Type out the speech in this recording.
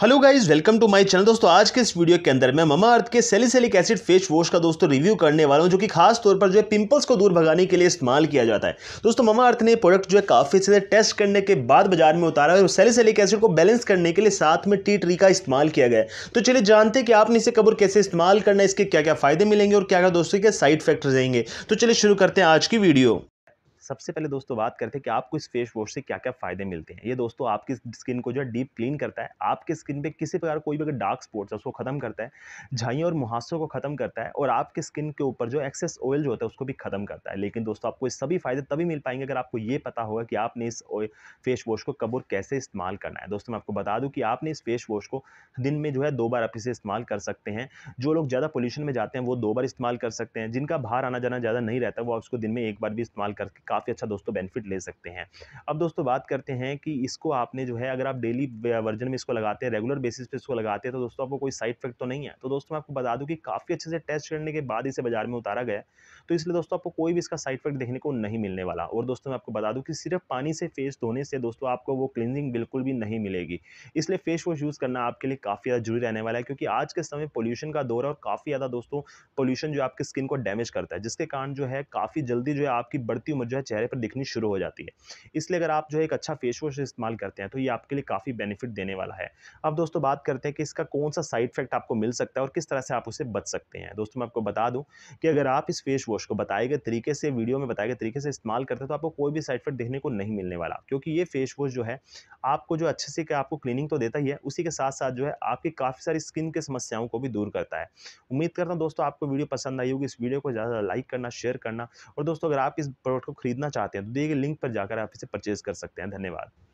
hello guys welcome to my channel दोस्तों आज के इस वीडियो के अंदर मैं ममा अर्थ के सेलिसलिक एसिड फेस वॉश का दोस्तों रिव्यू करने वाला हूं जो कि खास तौर पर जो है पिंपल्स को दूर भगाने के लिए इस्तेमाल किया जाता है दोस्तों ममा अर्थ ने प्रोडक्ट जो है काफ़ी से टेस्ट करने के बाद बाजार में उतारा है और सेलिसेलिक एसिड को बैलेंस करने के लिए साथ में टी ट्री का इस्तेमाल किया गया तो चलिए जानते हैं कि आपने इसे कबूर कैसे इस्तेमाल करना है इसके क्या क्या फ़ायदे मिलेंगे और क्या क्या दोस्तों के साइड इफेक्ट रहेंगे तो चलिए शुरू करते हैं आज की वीडियो सबसे पहले दोस्तों बात करते हैं कि आपको इस फेस वॉश से क्या क्या फ़ायदे मिलते हैं ये दोस्तों आपकी स्किन को जो है डीप क्लीन करता है आपके स्किन पे किसी प्रकार कोई भी अगर डार्क स्पॉट्स है उसको ख़त्म करता है झाइयों और मुहासों को ख़त्म करता है और आपके स्किन के ऊपर जो एक्सेस ऑयल जो होता है उसको भी ख़त्म करता है लेकिन दोस्तों आपको सभी फ़ायदे तभी मिल पाएंगे अगर आपको ये पता होगा कि आपने इस फेस वॉश को कब और कैसे इस्तेमाल करना है दोस्तों मैं आपको बता दूँ कि आपने इस फेस वॉश को दिन में जो है दो बार आप इसे इस्तेमाल कर सकते हैं जो लोग ज़्यादा पोल्यूशन में जाते हैं वो दो बार इस्तेमाल कर सकते हैं जिनका बाहर आना जाना ज़्यादा नहीं रहता वो उसको दिन में एक बार भी इस्तेमाल करके काफ़ी अच्छा दोस्तों बेनिफिट ले सकते हैं अब दोस्तों बात करते हैं कि इसको आपने जो है अगर आप डेली वर्जन में इसको लगाते हैं रेगुलर बेसिस पे इसको लगाते हैं तो दोस्तों आपको कोई साइड इफेक्ट तो नहीं है तो दोस्तों मैं आपको बता दूँ कि काफ़ी अच्छे से टेस्ट करने के बाद इसे बाजार में उतारा गया तो इसलिए दोस्तों आपको कोई भी इसका साइड इफेक्ट देखने को नहीं मिलने वाला और दोस्तों मैं आपको बता दूँ कि सिर्फ पानी से फेस धोने से दोस्तों आपको वो क्लिनजिंग बिल्कुल भी नहीं मिलेगी इसलिए फेस वॉश यूज़ करना आपके लिए काफ़ी ज़्यादा जरूरी रहने वाला है क्योंकि आज के समय पोल्यूशन का दौर है और काफ़ी ज़्यादा दोस्तों पोल्यूशन जो आपकी स्किन को डैमेज करता है जिसके कारण जो है काफ़ी जल्दी जो है आपकी बढ़ती उम्र जो है चेहरे पर दिखनी शुरू हो जाती है इसलिए अगर आप जो है एक अच्छा फेस वॉश इस्तेमाल करते हैं तो ये आपके लिए काफ़ी बेनिफिट देने वाला है अब दोस्तों बात करते हैं कि इसका कौन सा साइड इफेक्ट आपको मिल सकता है और किस तरह से आप उसे बच सकते हैं दोस्तों मैं आपको बता दूँ कि अगर आप इस फेस वॉश को बताए गए तरीके से वीडियो में बताए गए तरीके से इस्तेमाल करते हैं तो आपको कोई भी साइड इफेक्ट देखने को नहीं मिलने वाला क्योंकि ये फेस वॉश जो है आपको जो अच्छे से आपको क्लीनिंग तो देता ही है उसी के साथ साथ जो है आपकी काफ़ी सारी स्किन की समस्याओं को भी दूर करता है उम्मीद करता हूँ दोस्तों आपको वीडियो पसंद आई होगी इस वीडियो को ज़्यादा लाइक करना शेयर करना और दोस्तों अगर आप इस प्रोडक्ट को खरीद खरीदना चाहते हैं तो दिए गए लिंक पर जाकर आप इसे परचेज़ कर सकते हैं धन्यवाद